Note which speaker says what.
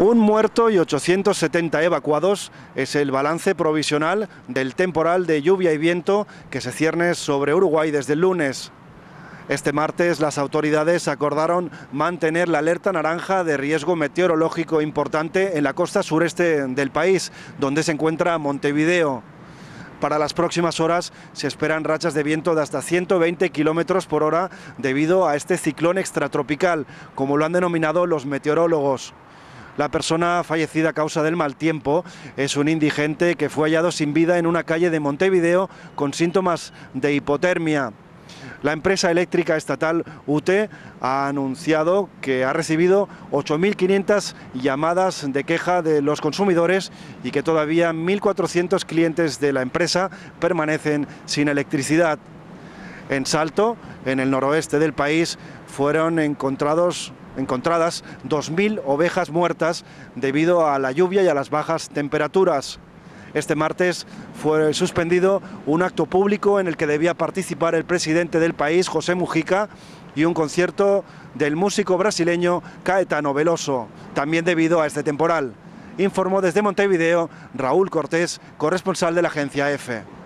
Speaker 1: Un muerto y 870 evacuados es el balance provisional del temporal de lluvia y viento que se cierne sobre Uruguay desde el lunes. Este martes las autoridades acordaron mantener la alerta naranja de riesgo meteorológico importante en la costa sureste del país, donde se encuentra Montevideo. Para las próximas horas se esperan rachas de viento de hasta 120 kilómetros por hora debido a este ciclón extratropical, como lo han denominado los meteorólogos. La persona fallecida a causa del mal tiempo es un indigente que fue hallado sin vida en una calle de Montevideo con síntomas de hipotermia. La empresa eléctrica estatal UT ha anunciado que ha recibido 8.500 llamadas de queja de los consumidores y que todavía 1.400 clientes de la empresa permanecen sin electricidad. En Salto, en el noroeste del país, fueron encontrados encontradas 2.000 ovejas muertas debido a la lluvia y a las bajas temperaturas. Este martes fue suspendido un acto público en el que debía participar el presidente del país, José Mujica, y un concierto del músico brasileño Caetano Veloso, también debido a este temporal. Informó desde Montevideo Raúl Cortés, corresponsal de la agencia EFE.